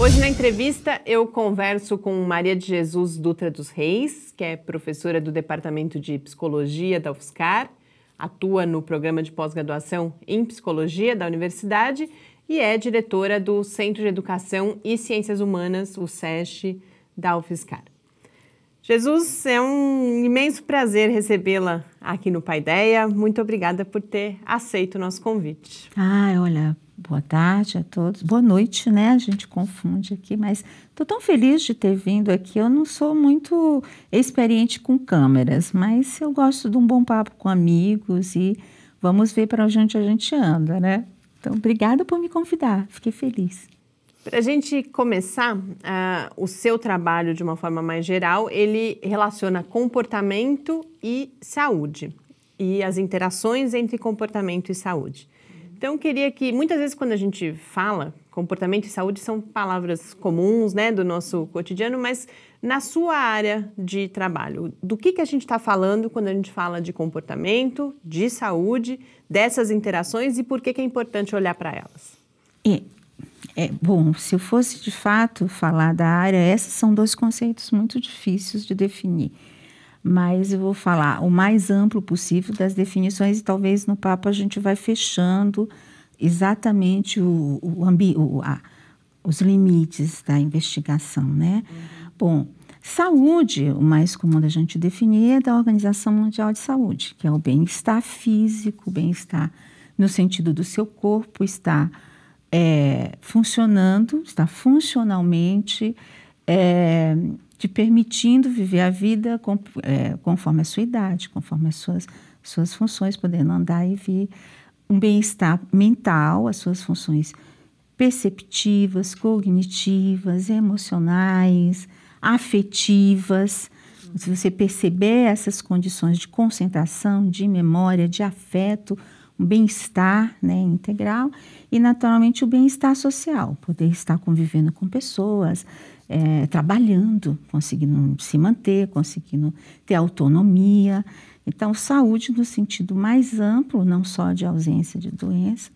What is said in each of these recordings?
Hoje na entrevista eu converso com Maria de Jesus Dutra dos Reis, que é professora do Departamento de Psicologia da UFSCar, atua no programa de pós-graduação em Psicologia da Universidade e é diretora do Centro de Educação e Ciências Humanas, o SESC, da UFSCar. Jesus, é um imenso prazer recebê-la aqui no Paideia. Muito obrigada por ter aceito o nosso convite. Ah, olha, Boa tarde a todos. Boa noite, né? A gente confunde aqui, mas estou tão feliz de ter vindo aqui. Eu não sou muito experiente com câmeras, mas eu gosto de um bom papo com amigos e vamos ver para onde a gente anda, né? Então, obrigada por me convidar. Fiquei feliz. Para a gente começar, uh, o seu trabalho, de uma forma mais geral, ele relaciona comportamento e saúde e as interações entre comportamento e saúde. Então, eu queria que, muitas vezes, quando a gente fala comportamento e saúde, são palavras comuns né, do nosso cotidiano, mas na sua área de trabalho, do que, que a gente está falando quando a gente fala de comportamento, de saúde, dessas interações e por que, que é importante olhar para elas? É, é, bom, se eu fosse de fato falar da área, esses são dois conceitos muito difíceis de definir mas eu vou falar o mais amplo possível das definições e talvez no papo a gente vai fechando exatamente o, o, ambi, o a, os limites da investigação, né? Uhum. Bom, saúde, o mais comum da gente definir é da Organização Mundial de Saúde, que é o bem-estar físico, bem-estar no sentido do seu corpo estar é, eh, funcionando, está funcionalmente é, te permitindo viver a vida com, é, conforme a sua idade, conforme as suas, suas funções, podendo andar e vir. Um bem-estar mental, as suas funções perceptivas, cognitivas, emocionais, afetivas. Se você perceber essas condições de concentração, de memória, de afeto, um bem-estar né, integral e, naturalmente, o bem-estar social, poder estar convivendo com pessoas, é, trabalhando, conseguindo se manter, conseguindo ter autonomia. Então, saúde no sentido mais amplo, não só de ausência de doença,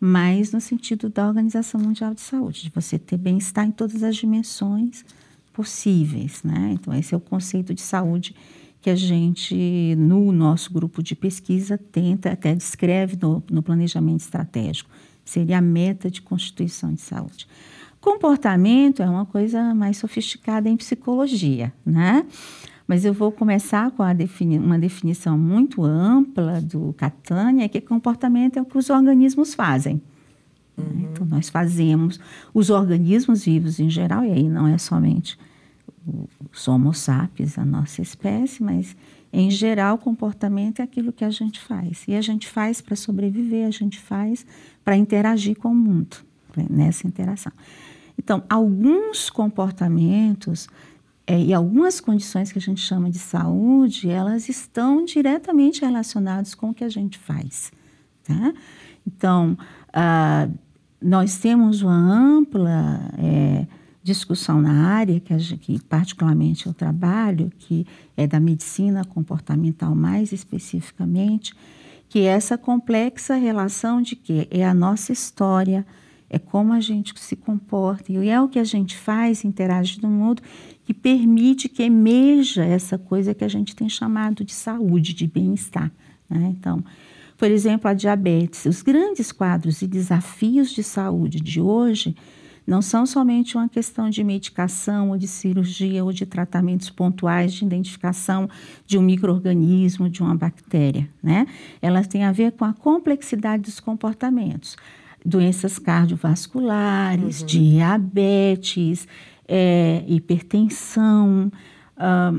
mas no sentido da Organização Mundial de Saúde, de você ter bem-estar em todas as dimensões possíveis, né? Então, esse é o conceito de saúde que a gente, no nosso grupo de pesquisa, tenta, até descreve no, no planejamento estratégico. Seria a meta de constituição de saúde. Comportamento é uma coisa mais sofisticada em psicologia, né? Mas eu vou começar com defini uma definição muito ampla do Catania é que comportamento é o que os organismos fazem. Uhum. Então, nós fazemos, os organismos vivos em geral, e aí não é somente os Homo sapiens, a nossa espécie, mas em geral, comportamento é aquilo que a gente faz. E a gente faz para sobreviver, a gente faz para interagir com o mundo, né, nessa interação. Então, alguns comportamentos é, e algumas condições que a gente chama de saúde, elas estão diretamente relacionadas com o que a gente faz. Tá? Então, ah, nós temos uma ampla é, discussão na área, que, gente, que particularmente eu trabalho, que é da medicina comportamental mais especificamente, que é essa complexa relação de que é a nossa história, é como a gente se comporta e é o que a gente faz, interage no mundo, que permite que emerja essa coisa que a gente tem chamado de saúde, de bem-estar. Né? Então, por exemplo, a diabetes. Os grandes quadros e desafios de saúde de hoje não são somente uma questão de medicação ou de cirurgia ou de tratamentos pontuais de identificação de um microorganismo, de uma bactéria, né? Elas têm a ver com a complexidade dos comportamentos doenças cardiovasculares, uhum. diabetes, é, hipertensão, ah,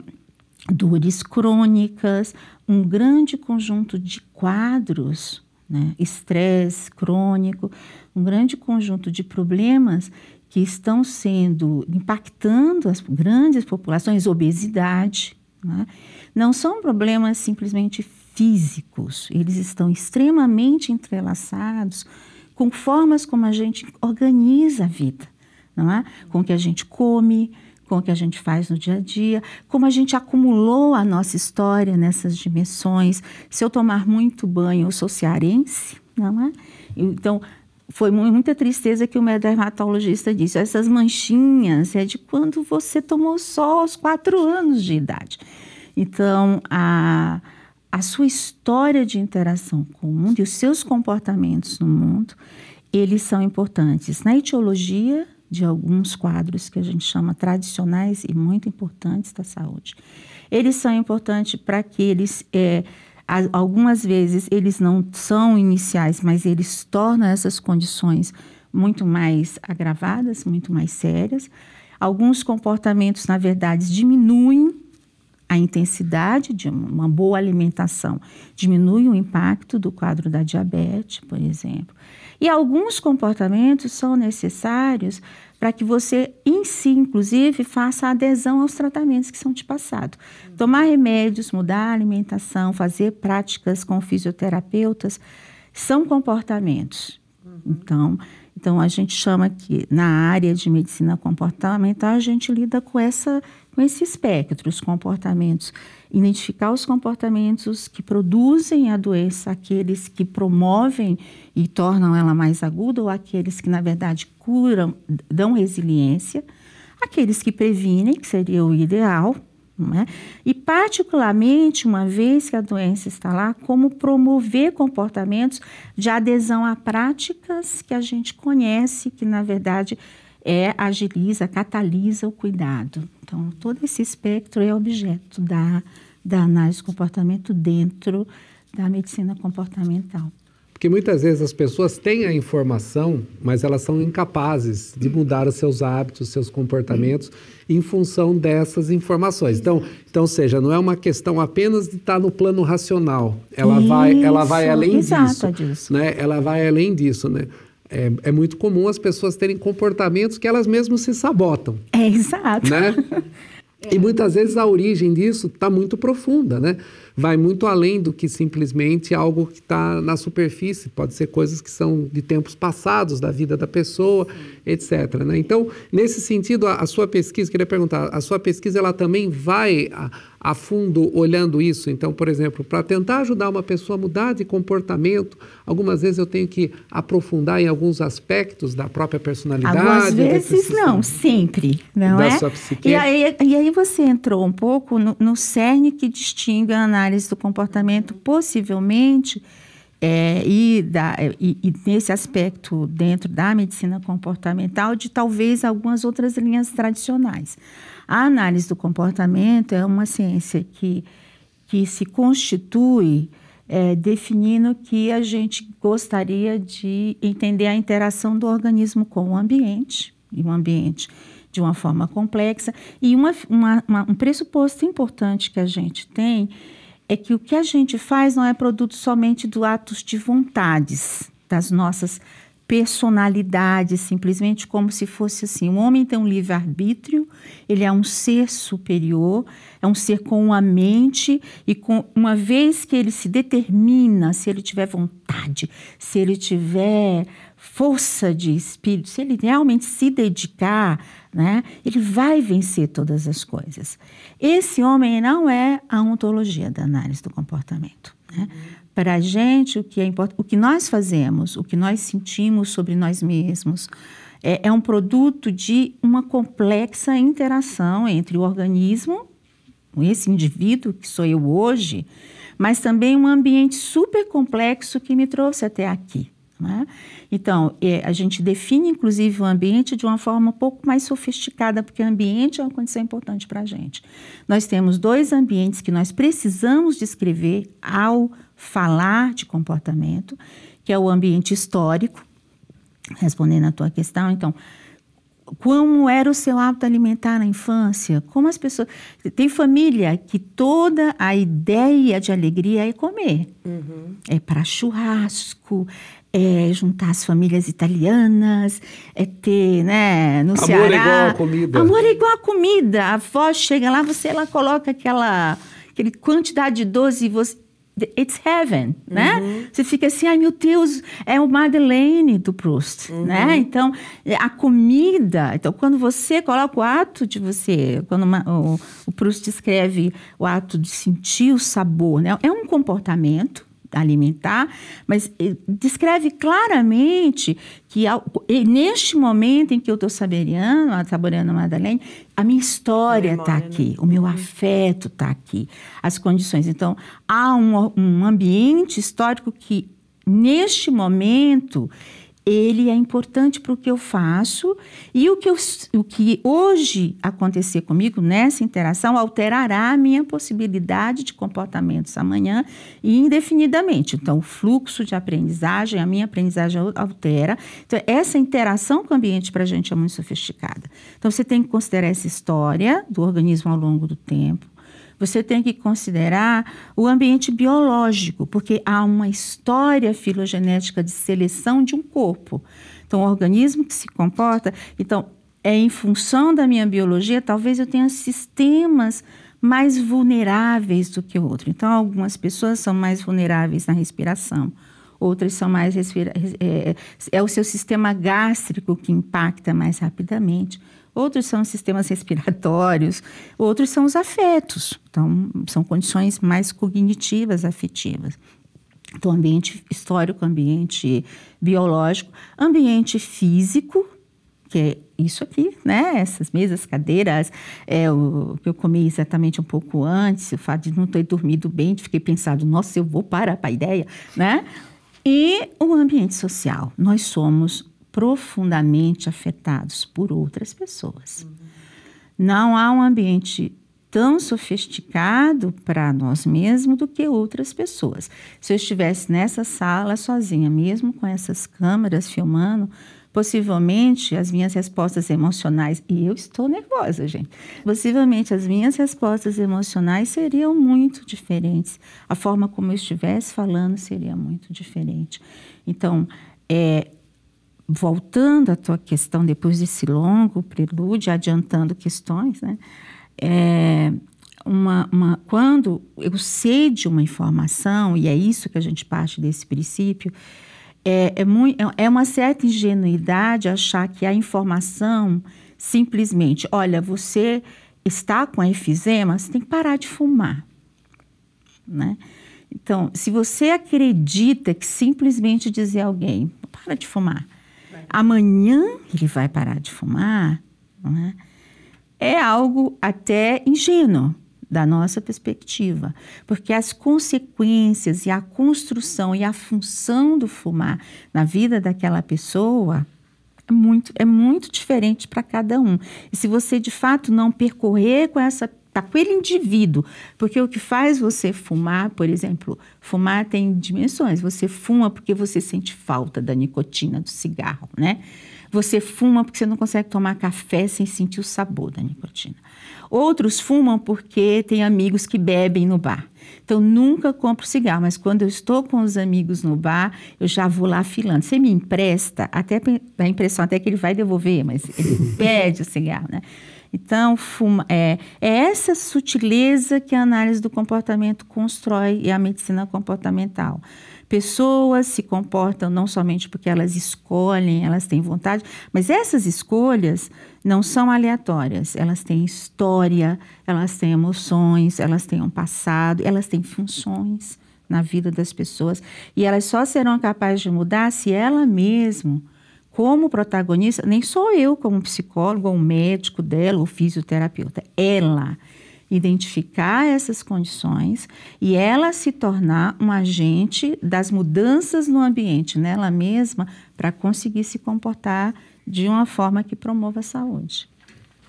dores crônicas, um grande conjunto de quadros, né? estresse crônico, um grande conjunto de problemas que estão sendo impactando as grandes populações, obesidade. Né? Não são problemas simplesmente físicos, eles estão extremamente entrelaçados com formas como a gente organiza a vida, não é? Com o que a gente come, com o que a gente faz no dia a dia, como a gente acumulou a nossa história nessas dimensões. Se eu tomar muito banho, eu sou cearense, não é? Então, foi muita tristeza que o meu dermatologista disse: essas manchinhas é de quando você tomou sol aos quatro anos de idade. Então, a a sua história de interação com o mundo e os seus comportamentos no mundo, eles são importantes na etiologia de alguns quadros que a gente chama tradicionais e muito importantes da saúde. Eles são importantes para que eles, é, algumas vezes, eles não são iniciais, mas eles tornam essas condições muito mais agravadas, muito mais sérias. Alguns comportamentos, na verdade, diminuem a intensidade de uma boa alimentação diminui o impacto do quadro da diabetes, por exemplo. E alguns comportamentos são necessários para que você, em si, inclusive, faça adesão aos tratamentos que são te passados. Tomar remédios, mudar a alimentação, fazer práticas com fisioterapeutas são comportamentos. Uhum. Então, então a gente chama que na área de medicina comportamental a gente lida com essa com esse espectro, os comportamentos, identificar os comportamentos que produzem a doença, aqueles que promovem e tornam ela mais aguda, ou aqueles que, na verdade, curam, dão resiliência, aqueles que previnem, que seria o ideal, é? E, particularmente, uma vez que a doença está lá, como promover comportamentos de adesão a práticas que a gente conhece, que na verdade é, agiliza, catalisa o cuidado. Então, todo esse espectro é objeto da, da análise do comportamento dentro da medicina comportamental. Porque muitas vezes as pessoas têm a informação, mas elas são incapazes de mudar os seus hábitos, seus comportamentos em função dessas informações. Então, então seja, não é uma questão apenas de estar no plano racional. Ela Isso, vai, ela vai além exato, disso, disso. Né? Ela vai além disso, né? É, é, muito comum as pessoas terem comportamentos que elas mesmas se sabotam. É, exato. Né? É. E muitas vezes a origem disso está muito profunda, né? vai muito além do que simplesmente algo que está na superfície. Pode ser coisas que são de tempos passados, da vida da pessoa, etc. Né? Então, nesse sentido, a, a, sua pesquisa, queria perguntar, a sua pesquisa ela também vai a, a fundo olhando isso? Então, por exemplo, para tentar ajudar uma pessoa a mudar de comportamento, algumas vezes eu tenho que aprofundar em alguns aspectos da própria personalidade. Algumas vezes não, sempre, não da é? Sua psique. E aí, e, aí, você entrou um pouco no, no cerne que distingue a análise análise do comportamento, possivelmente, é, e, da, é, e, e, nesse aspecto dentro da medicina comportamental de talvez algumas outras linhas tradicionais. A análise do comportamento é uma ciência que, que se constitui é, definindo que a gente gostaria de entender a interação do organismo com o ambiente, e o ambiente de uma forma complexa, e uma, uma, uma, um pressuposto importante que a gente tem é que o que a gente faz não é produto somente do atos de vontades, das nossas personalidades, simplesmente como se fosse assim. O homem tem um livre-arbítrio, ele é um ser superior, é um ser com uma mente e com uma vez que ele se determina, se ele tiver vontade, se ele tiver força de espírito, se ele realmente se dedicar né? Ele vai vencer todas as coisas. Esse homem não é a ontologia da análise do comportamento. Né? Para a gente, o que, é import... o que nós fazemos, o que nós sentimos sobre nós mesmos, é, é um produto de uma complexa interação entre o organismo, esse indivíduo que sou eu hoje, mas também um ambiente super complexo que me trouxe até aqui. Né? Então, é, a gente define, inclusive, o ambiente de uma forma um pouco mais sofisticada, porque ambiente é uma condição importante para a gente. Nós temos dois ambientes que nós precisamos descrever ao falar de comportamento, que é o ambiente histórico, respondendo à tua questão. Então, como era o seu hábito alimentar na infância? Como as pessoas. Tem família que toda a ideia de alegria é comer. Uhum. É para churrasco, é, juntar as famílias italianas, é ter, né, no Amor Ceará... Amor é igual a comida. Amor é igual a comida. A avó chega lá, você ela coloca aquela, aquele quantidade de doce e você... It's heaven, né? uhum. né? Você fica assim, ai meu Deus, é o Madeleine do Proust, uhum. né? Então, a comida... Então, quando você coloca o ato de você... Quando uma, o, o Proust escreve o ato de sentir o sabor, né? É um comportamento alimentar, mas eh, descreve claramente que neste momento em que eu estou saboreando, saboreando a Madalene, a minha história está né? aqui, né? o meu uhum. afeto está aqui, as condições. Então, há um, um ambiente histórico que, neste momento, ele é importante para o que eu faço e o que, eu, o que hoje acontecer comigo nessa interação alterará a minha possibilidade de comportamentos amanhã e indefinidamente. Então, o fluxo de aprendizagem, a minha aprendizagem altera. Então, essa interação com o ambiente para a gente é muito sofisticada. Então, você tem que considerar essa história do organismo ao longo do tempo você tem que considerar o ambiente biológico, porque há uma história filogenética de seleção de um corpo. Então, o organismo que se comporta. Então, é em função da minha biologia, talvez eu tenha sistemas mais vulneráveis do que o outro. Então, algumas pessoas são mais vulneráveis na respiração, outras são mais. É, é, é o seu sistema gástrico que impacta mais rapidamente outros são os sistemas respiratórios, outros são os afetos. Então, são condições mais cognitivas, afetivas. Então, ambiente histórico, ambiente biológico, ambiente físico, que é isso aqui, né? Essas mesas, cadeiras, é, o que eu comi exatamente um pouco antes, o fato de não ter dormido bem, de fiquei pensando, nossa, eu vou para a ideia, né? E o ambiente social. Nós somos profundamente afetados por outras pessoas. Uhum. Não há um ambiente tão sofisticado para nós mesmos do que outras pessoas. Se eu estivesse nessa sala sozinha, mesmo com essas câmeras filmando, possivelmente as minhas respostas emocionais, e eu estou nervosa, gente, possivelmente as minhas respostas emocionais seriam muito diferentes. A forma como eu estivesse falando seria muito diferente. Então, é, voltando à tua questão, depois desse longo prelúdio, adiantando questões, né? É, uma, uma, quando eu sei de uma informação, e é isso que a gente parte desse princípio, é, é, muito, é, é uma certa ingenuidade achar que a informação simplesmente, olha, você está com a efizema, você tem que parar de fumar. Né? Então, se você acredita que simplesmente dizer a alguém, para de fumar, amanhã ele vai parar de fumar, é? é algo até ingênuo da nossa perspectiva, porque as consequências e a construção e a função do fumar na vida daquela pessoa é muito, é muito diferente para cada um. E se você de fato não percorrer com essa aquele tá com indivíduo. Porque o que faz você fumar, por exemplo, fumar tem dimensões. Você fuma porque você sente falta da nicotina do cigarro, né? Você fuma porque você não consegue tomar café sem sentir o sabor da nicotina. Outros fumam porque tem amigos que bebem no bar. Então, nunca compro cigarro, mas quando eu estou com os amigos no bar, eu já vou lá filando. Você me empresta, até a impressão até que ele vai devolver, mas ele pede o cigarro, né? Então, fuma, é, é essa sutileza que a análise do comportamento constrói e a medicina comportamental. Pessoas se comportam não somente porque elas escolhem, elas têm vontade, mas essas escolhas não são aleatórias. Elas têm história, elas têm emoções, elas têm um passado, elas têm funções na vida das pessoas. E elas só serão capazes de mudar se ela mesma como protagonista, nem sou eu como psicólogo, ou médico dela, ou fisioterapeuta, ela identificar essas condições e ela se tornar um agente das mudanças no ambiente nela mesma para conseguir se comportar de uma forma que promova a saúde.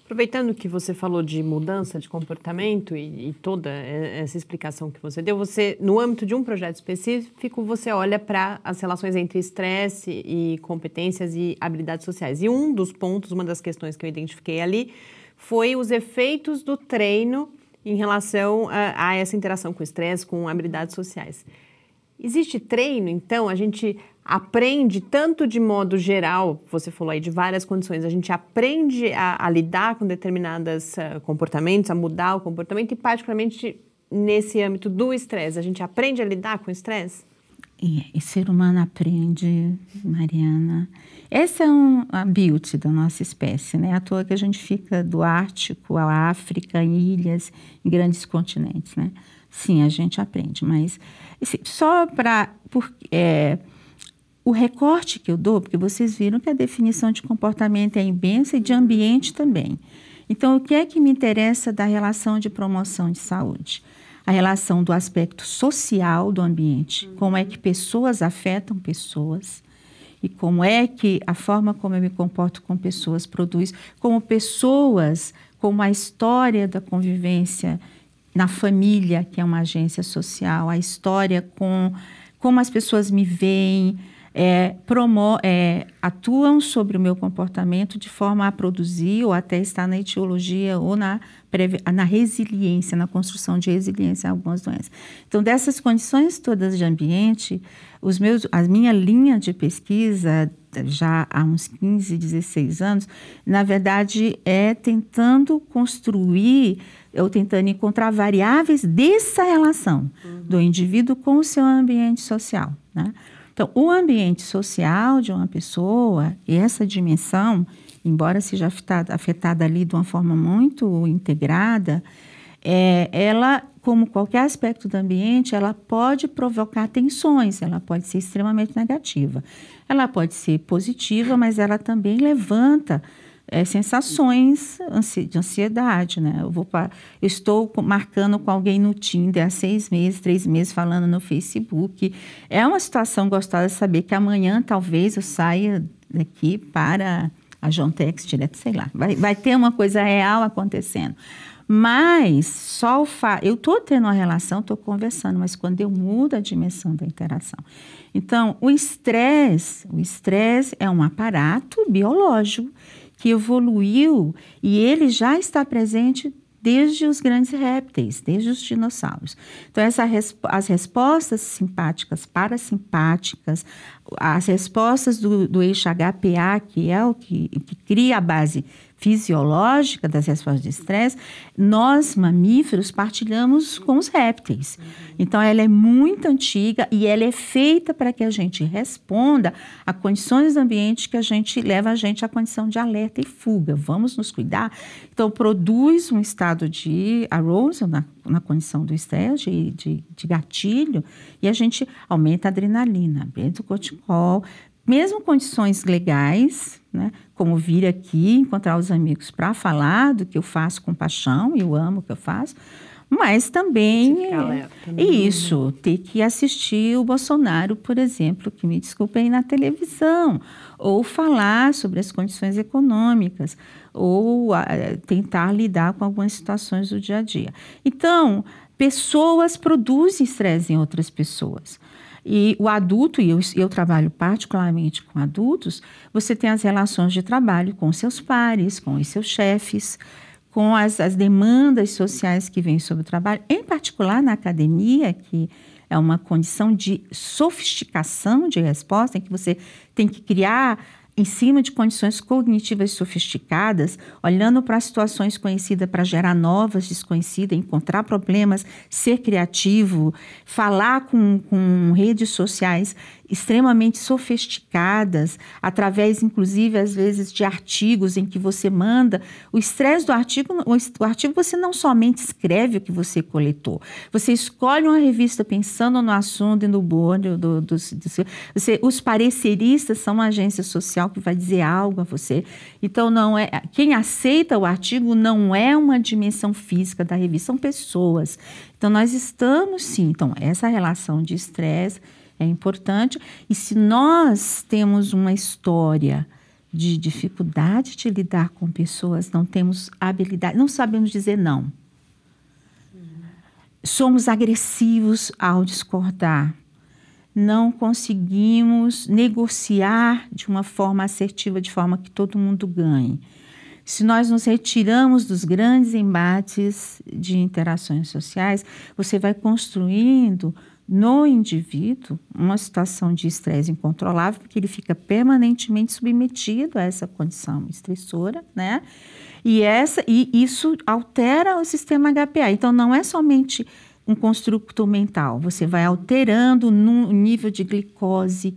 Aproveitando que você falou de mudança de comportamento e, e, toda essa explicação que você deu, você, no âmbito de um projeto específico, você olha para as relações entre estresse e competências e habilidades sociais. E um dos pontos, uma das questões que eu identifiquei ali, foi os efeitos do treino em relação a, a essa interação com estresse, com habilidades sociais. Existe treino, então, a gente aprende tanto de modo geral, você falou aí de várias condições, a gente aprende a, a lidar com determinados uh, ah, comportamentos, a mudar o comportamento e particularmente nesse âmbito do estresse, a gente aprende a lidar com o estresse? E, e ser humano aprende, Mariana. Essa é um, a beauty da nossa espécie, né? a toa que a gente fica do Ártico à África, em ilhas, em grandes continentes, né? Sim, a gente aprende, mas assim, só para... É, o recorte que eu dou, porque vocês viram que a definição de comportamento é imensa e de ambiente também. Então, o que é que me interessa da relação de promoção de saúde? A relação do aspecto social do ambiente, uhum. como é que pessoas afetam pessoas e como é que a forma como eu me comporto com pessoas produz, como pessoas, como a história da convivência na família, que é uma agência social, a história com como as pessoas me veem, é, promo, é, atuam sobre o meu comportamento de forma a produzir ou até estar na etiologia ou na, na resiliência, na construção de resiliência a algumas doenças. Então, dessas condições todas de ambiente, os meus, a minha linha de pesquisa, já há uns 15, 16 anos, na verdade é tentando construir ou tentando encontrar variáveis dessa relação uhum. do indivíduo com o seu ambiente social. Né? Então, o ambiente social de uma pessoa e essa dimensão, embora seja afetada, afetada ali de uma forma muito integrada, é, ela, como qualquer aspecto do ambiente, ela pode provocar tensões, ela pode ser extremamente negativa. Ela pode ser positiva, mas ela também levanta é, sensações de ansiedade, né? Eu vou pra, eu estou marcando com alguém no Tinder há seis meses, três meses, falando no Facebook. É uma situação gostosa saber que amanhã talvez eu saia daqui para a Jontex direto, sei lá. Vai, vai ter uma coisa real acontecendo. Mas só o Eu estou tendo uma relação, estou conversando, mas quando eu mudo a dimensão da interação. Então, o estresse, o estresse é um aparato biológico que evoluiu e ele já está presente desde os grandes répteis, desde os dinossauros. Então, essa, as respostas simpáticas, parasimpáticas, as respostas do, do eixo HPA, que é o que, que cria a base fisiológica das respostas de estresse, nós, mamíferos, partilhamos com os répteis. Então, ela é muito antiga e ela é feita para que a gente responda a condições do ambiente que a gente leva a gente à condição de alerta e fuga. Vamos nos cuidar. Então, produz um estado de arousal na, na condição do estresse, de, de, de gatilho, e a gente aumenta a adrenalina, aumenta o corticol, mesmo condições legais, né? como vir aqui, encontrar os amigos para falar do que eu faço com paixão, eu amo o que eu faço, mas também é, isso, ter que assistir o Bolsonaro, por exemplo, que me desculpem na televisão, ou falar sobre as condições econômicas, ou a, ah, tentar lidar com algumas situações do dia a dia. Então, pessoas produzem estresse em outras pessoas. E o adulto, e eu, eu trabalho particularmente com adultos, você tem as relações de trabalho com seus pares, com os seus chefes, com as, as demandas sociais que vêm sobre o trabalho, em particular na academia, que é uma condição de sofisticação de resposta, em que você tem que criar em cima de condições cognitivas sofisticadas, olhando para situações conhecidas para gerar novas desconhecidas, encontrar problemas, ser criativo, falar com, com redes sociais extremamente sofisticadas, através, inclusive, às vezes, de artigos em que você manda. O estresse do artigo, o artigo você não somente escreve o que você coletou, você escolhe uma revista pensando no assunto e no bônus. Do, do, do, você, os pareceristas são uma agência social que vai dizer algo a você. Então, não é quem aceita o artigo não é uma dimensão física da revista, são pessoas. Então, nós estamos, sim. Então, essa relação de estresse é importante. E se nós temos uma história de dificuldade de lidar com pessoas, não temos habilidade, não sabemos dizer não. Somos agressivos ao discordar. Não conseguimos negociar de uma forma assertiva, de forma que todo mundo ganhe. Se nós nos retiramos dos grandes embates de interações sociais, você vai construindo no indivíduo uma situação de estresse incontrolável, porque ele fica permanentemente submetido a essa condição estressora, né? E, essa, e isso altera o sistema HPA. Então, não é somente um construto mental, você vai alterando o nível de glicose,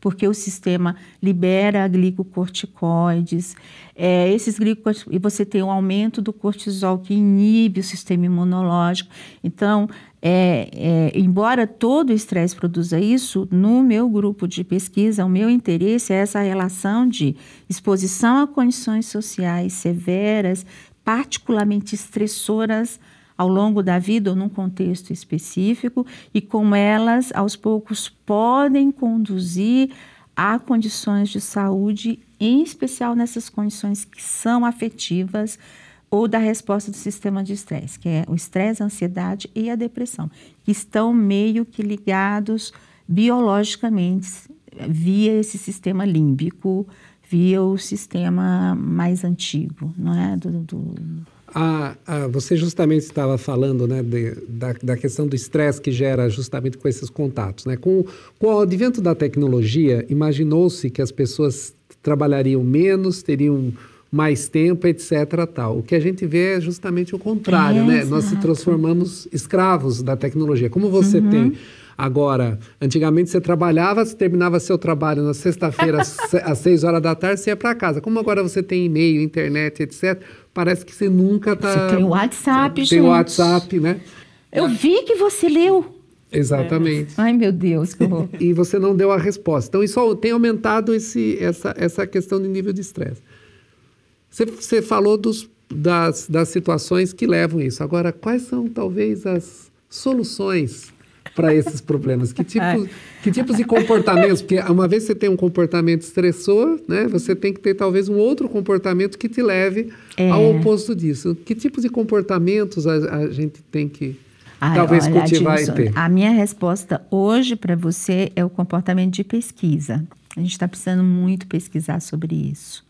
porque o sistema libera glicocorticoides, é, esses glicocorticoides, e você tem um aumento do cortisol que inibe o sistema imunológico. Então, é, é, embora todo estresse produza isso, no meu grupo de pesquisa, o meu interesse é essa relação de exposição a condições sociais severas, particularmente estressoras ao longo da vida ou num contexto específico, e como elas, aos poucos, podem conduzir a condições de saúde, em especial nessas condições que são afetivas, ou da resposta do sistema de estresse, que é o estresse, a ansiedade e a depressão, que estão meio que ligados biologicamente via esse sistema límbico, via o sistema mais antigo, não é? Do, do... Ah, ah, você justamente estava falando né, de, da, da, questão do estresse que gera justamente com esses contatos. Né? Com, com o advento da tecnologia, imaginou-se que as pessoas trabalhariam menos, teriam mais tempo, etc. Tal. O que a gente vê é justamente o contrário, é, né? Exato. Nós se transformamos escravos da tecnologia. Como você uhum. tem Agora, antigamente você trabalhava, você terminava seu trabalho na sexta-feira às seis horas da tarde, você ia para casa. Como agora você tem e-mail, internet, etc., parece que você nunca está. Você tem o WhatsApp, tem gente. Tem o WhatsApp, né? Eu vi que você leu. Exatamente. É. Ai, meu Deus, que horror. e você não deu a resposta. Então, isso tem aumentado esse, essa, essa questão de nível de estresse. Você, você falou dos, das, das situações que levam isso. Agora, quais são talvez as soluções para esses problemas? Que, tipo, que tipos de comportamentos? Porque uma vez você tem um comportamento estressor, né, você tem que ter talvez um outro comportamento que te leve é. ao oposto disso. Que tipos de comportamentos a, a gente tem que Ai, talvez olha, cultivar Adilson, e ter? A minha resposta hoje para você é o comportamento de pesquisa. A gente está precisando muito pesquisar sobre isso.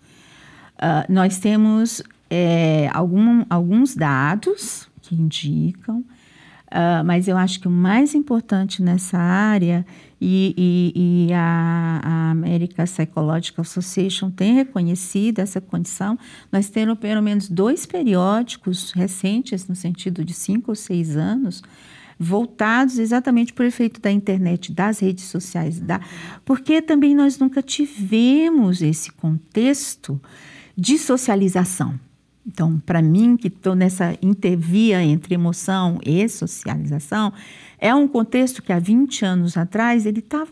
Ah, nós temos é, algum, alguns dados que indicam, uh, mas eu acho que o mais importante nessa área, e, e, e a, a American Psychological Association tem reconhecido essa condição, nós temos pelo menos dois periódicos recentes, no sentido de cinco ou seis anos, voltados exatamente para o efeito da internet, das redes sociais, da, porque também nós nunca tivemos esse contexto de socialização. Então, para mim, que estou nessa intervia entre emoção e socialização, é um contexto que há 20 anos atrás ele estava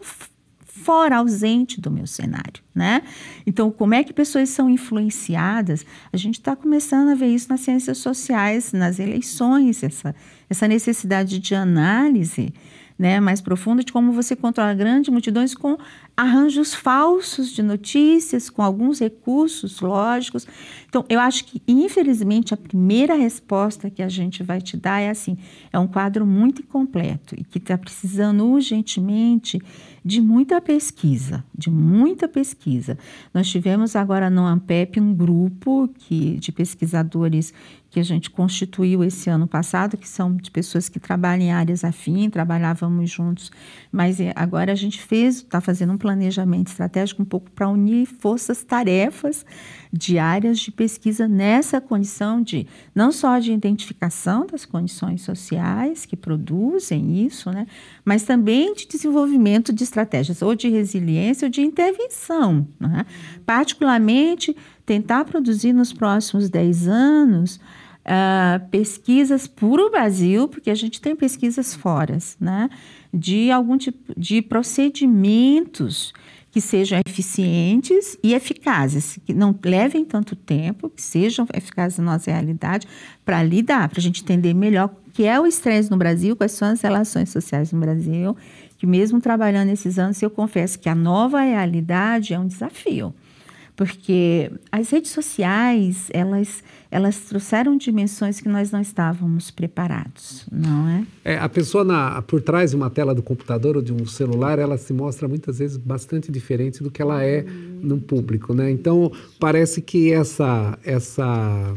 fora, ausente do meu cenário, né? Então, como é que pessoas são influenciadas? A gente está começando a ver isso nas ciências sociais, nas eleições, essa, essa necessidade de análise né, mais profunda de como você controla grandes multidões com arranjos falsos de notícias, com alguns recursos lógicos. Então, eu acho que, infelizmente, a primeira resposta que a gente vai te dar é assim: é um quadro muito incompleto e que está precisando urgentemente de muita pesquisa, de muita pesquisa. Nós tivemos agora no ANPEP um grupo que, de pesquisadores que a gente constituiu esse ano passado, que são de pessoas que trabalham em áreas afins, trabalhávamos juntos, mas eh, agora a gente fez, está fazendo um planejamento estratégico um pouco para unir forças-tarefas de áreas de pesquisa nessa condição de não só de identificação das condições sociais que produzem isso, né, mas também de desenvolvimento de estratégias ou de resiliência ou de intervenção, né? particularmente tentar produzir nos próximos 10 anos uh, pesquisas para o Brasil, porque a gente tem pesquisas fora, né, de algum tipo de procedimentos que sejam eficientes e eficazes, que não levem tanto tempo, que sejam eficazes na nossa realidade, para lidar, para a gente entender melhor o que é o estresse no Brasil, quais são as relações sociais no Brasil, que mesmo trabalhando esses anos, eu confesso que a nova realidade é um desafio porque as redes sociais elas elas trouxeram dimensões que nós não estávamos preparados, não é? é a pessoa na, por trás de uma tela do computador ou de um celular, ela se mostra muitas vezes bastante diferente do que ela é no público, né? Então parece que essa essa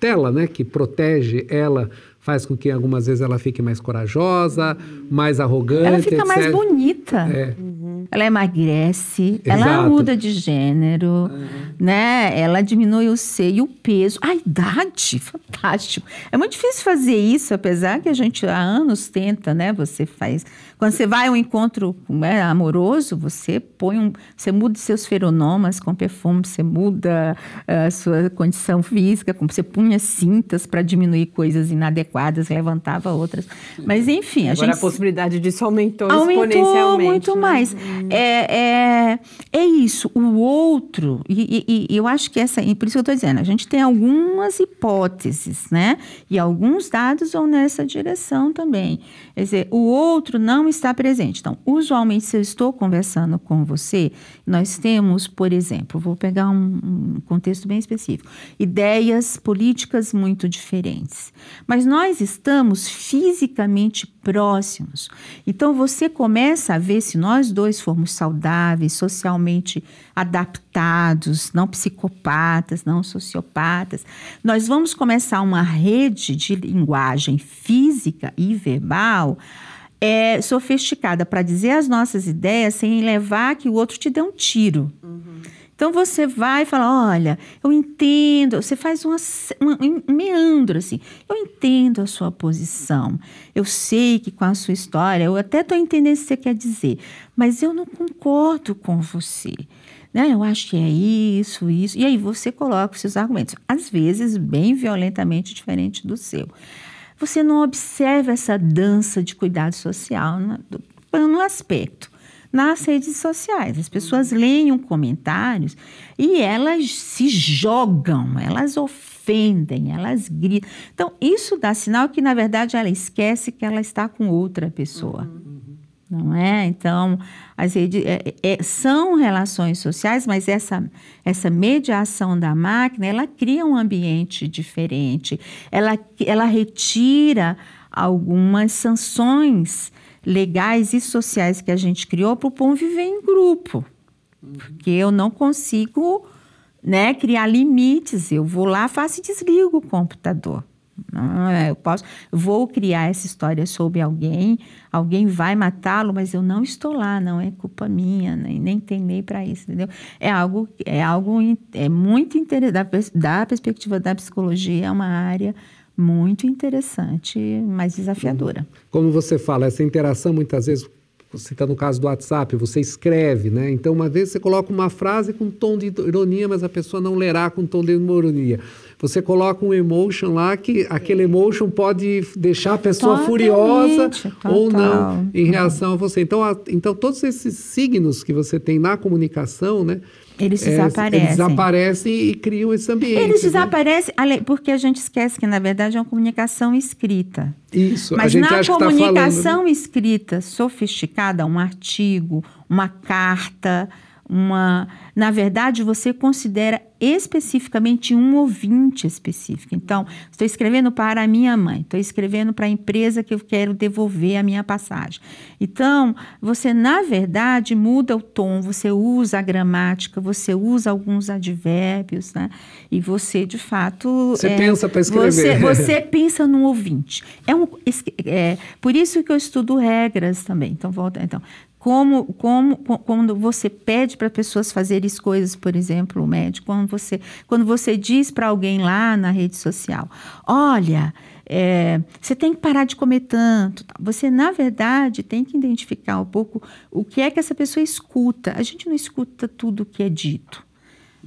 tela, né, que protege ela faz com que algumas vezes ela fique mais corajosa, mais arrogante. Ela fica etc. mais bonita. É. Uhum. Ela emagrece, Exato. ela muda de gênero, uhum. né? Ela diminui o seio, o peso, a idade, fantástico. É muito difícil fazer isso, apesar que a gente há anos tenta, né? Você faz. Quando você vai a um encontro né, amoroso, você põe um, você muda seus feronomas com perfume, você muda a sua condição física, você punha cintas para diminuir coisas inadequadas adequadas, levantava outras. Mas, enfim, a Agora gente. a possibilidade disso aumentou, aumentou exponencialmente. muito né? mais. Hum. É, é, é isso. O outro, e, e, e eu acho que essa. Por isso que eu estou dizendo, a gente tem algumas hipóteses, né? E alguns dados vão nessa direção também. Quer dizer, o outro não está presente. Então, usualmente, se eu estou conversando com você, nós temos, por exemplo, vou pegar um, um contexto bem específico, ideias políticas muito diferentes. Mas nós nós estamos fisicamente próximos. Então você começa a ver se nós dois formos saudáveis, socialmente adaptados, não psicopatas, não sociopatas. Nós vamos começar uma rede de linguagem física e verbal é, sofisticada para dizer as nossas ideias sem levar que o outro te dê um tiro. Uhum. Então você vai falar: olha, eu entendo. Você faz uma, uma, um meandro assim. Eu entendo a sua posição. Eu sei que com a sua história, eu até estou entendendo o que você quer dizer, mas eu não concordo com você. Né? Eu acho que é isso, isso. E aí você coloca os seus argumentos, às vezes bem violentamente diferente do seu. Você não observa essa dança de cuidado social né? do no aspecto nas redes sociais. As pessoas leem comentários e elas se jogam, elas ofendem, elas gritam. Então, isso dá sinal que, na verdade, ela esquece que ela está com outra pessoa. Uhum. Não é? Então, as redes, é, é, são relações sociais, mas essa, essa mediação da máquina, ela cria um ambiente diferente, ela, ela retira algumas sanções legais e sociais que a gente criou para o povo viver em grupo. Porque eu não consigo né, criar limites. Eu vou lá, faço e desligo o computador. Ah, eu posso, vou criar essa história sobre alguém, alguém vai matá-lo, mas eu não estou lá, não é culpa minha, nem, nem tem lei para isso, entendeu? É algo, é algo é muito interessante da, da perspectiva da psicologia, é uma área muito interessante, mas desafiadora. Como você fala, essa interação muitas vezes você está no caso do WhatsApp, você escreve, né? Então, uma vez você coloca uma frase com tom de ironia, mas a pessoa não lerá com tom de ironia. Você coloca um emotion lá que aquele emotion pode deixar a pessoa Totalmente, furiosa total. ou não em reação a você. Então, a, então todos esses signos que você tem na comunicação, né? Eles é, desaparecem. Eles desaparecem e criam esse ambiente. Eles né? desaparecem né? porque a gente esquece que, na verdade, é uma comunicação escrita. Isso, Mas a gente na comunicação tá falando, né? escrita sofisticada, um artigo, uma carta, uma. Na verdade, você considera especificamente um ouvinte específico. Então, estou escrevendo para a minha mãe, estou escrevendo para a empresa que eu quero devolver a minha passagem. Então, você, na verdade, muda o tom, você usa a gramática, você usa alguns advérbios, né? E você, de fato. Você é, pensa para escrever. Você, você pensa num ouvinte. É, um, é por isso que eu estudo regras também. Então, volta. Então, como, como quando você pede para pessoas fazerem coisas, por exemplo, o médico, quando você, quando você diz para alguém lá na rede social, olha, é, você tem que parar de comer tanto. Você, na verdade, tem que identificar um pouco o que é que essa pessoa escuta. A gente não escuta tudo o que é dito.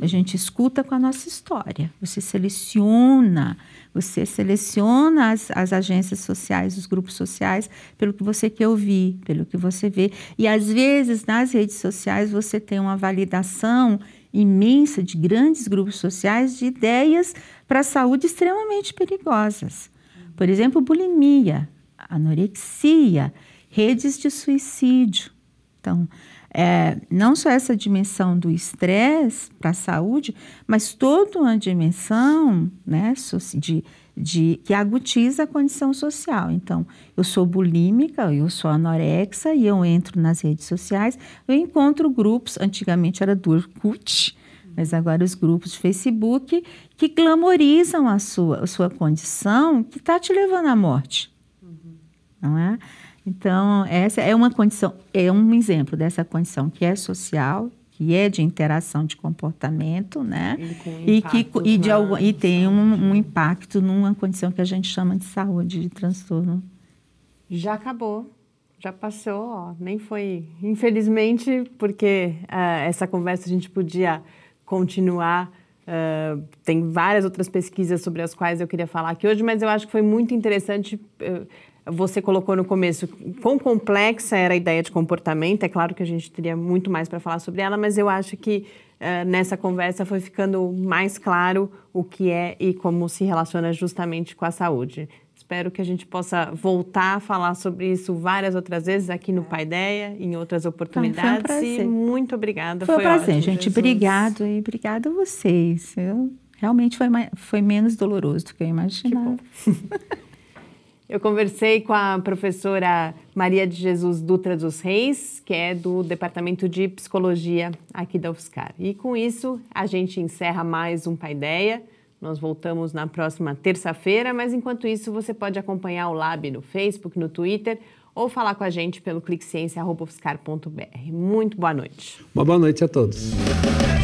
A gente escuta com a nossa história. Você seleciona, você seleciona as, as agências sociais, os grupos sociais, pelo que você quer ouvir, pelo que você vê. E às vezes nas redes sociais você tem uma validação imensa de grandes grupos sociais de ideias para a saúde extremamente perigosas. Por exemplo, bulimia, anorexia, redes de suicídio. Então, é, não só essa dimensão do estresse para a saúde, mas toda uma dimensão né, assim, de, de, que agutiza a condição social. Então, eu sou bulímica, eu sou anorexa e eu entro nas redes sociais, eu encontro grupos, antigamente era do Orkut, mas agora os grupos de Facebook que glamorizam a sua, a sua condição que está te levando à morte. Uhum. Não é? Então, essa é uma condição, é um exemplo dessa condição que é social, que é de interação de comportamento, né? E, e que e, de algum, e tem um, um impacto numa condição que a gente chama de saúde, de transtorno. Já acabou já passou, ó, nem foi. Infelizmente, porque uh, essa conversa a gente podia continuar. Uh, tem várias outras pesquisas sobre as quais eu queria falar aqui hoje, mas eu acho que foi muito interessante. Uh, você colocou no começo quão complexa era a ideia de comportamento. É claro que a gente teria muito mais para falar sobre ela, mas eu acho que eh, nessa conversa foi ficando mais claro o que é e como se relaciona justamente com a saúde. Espero que a gente possa voltar a falar sobre isso várias outras vezes aqui no é. Paideia, em outras oportunidades. Ah, foi um prazer. muito obrigada. Foi, foi um prazer, ótimo, gente. Jesus. Obrigado e obrigado a vocês. Eu, realmente foi, foi menos doloroso do que eu imaginava. Que bom. Eu conversei com a professora Maria de Jesus Dutra dos Reis, que é do Departamento de Psicologia aqui da UFSCar. E com isso, a gente encerra mais um Paideia. Nós voltamos na próxima terça-feira, mas enquanto isso, você pode acompanhar o Lab no Facebook, no Twitter ou falar com a gente pelo cliqueciência.ufscar.br. Muito boa noite. Uma boa noite a todos.